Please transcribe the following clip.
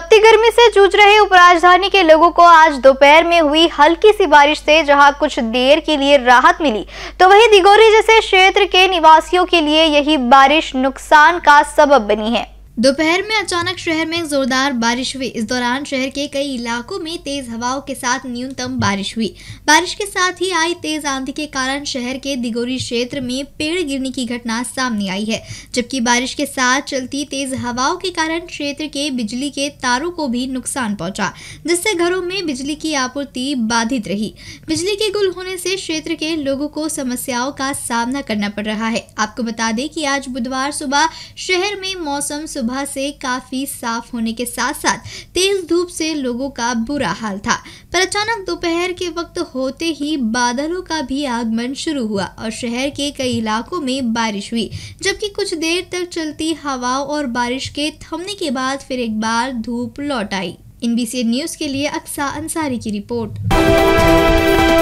तपती गर्मी से जूझ रहे उपराजधानी के लोगों को आज दोपहर में हुई हल्की सी बारिश से जहां कुछ देर के लिए राहत मिली तो वहीं दिगोरी जैसे क्षेत्र के निवासियों के लिए यही बारिश नुकसान का सबब बनी है दोपहर में अचानक शहर में जोरदार बारिश हुई इस दौरान शहर के कई इलाकों में तेज हवाओं के साथ न्यूनतम बारिश हुई बारिश के साथ ही आई तेज आंधी के कारण शहर के दिगोरी क्षेत्र में पेड़ गिरने की घटना सामने आई है जबकि बारिश के साथ चलती तेज हवाओं के कारण क्षेत्र के बिजली के तारों को भी नुकसान पहुंचा जिससे घरों में बिजली की आपूर्ति बाधित रही बिजली के गुल होने से क्षेत्र के लोगों को समस्याओं का सामना करना पड़ रहा है आपको बता दें कि आज बुधवार सुबह शहर में मौसम सुबह सुबह से काफ़ी साफ होने के साथ साथ तेज़ धूप से लोगों का बुरा हाल था पर अचानक दोपहर के वक्त होते ही बादलों का भी आगमन शुरू हुआ और शहर के कई इलाकों में बारिश हुई जबकि कुछ देर तक चलती हवाओं और बारिश के थमने के बाद फिर एक बार धूप लौट आई इन न्यूज़ के लिए अक्सा अंसारी की रिपोर्ट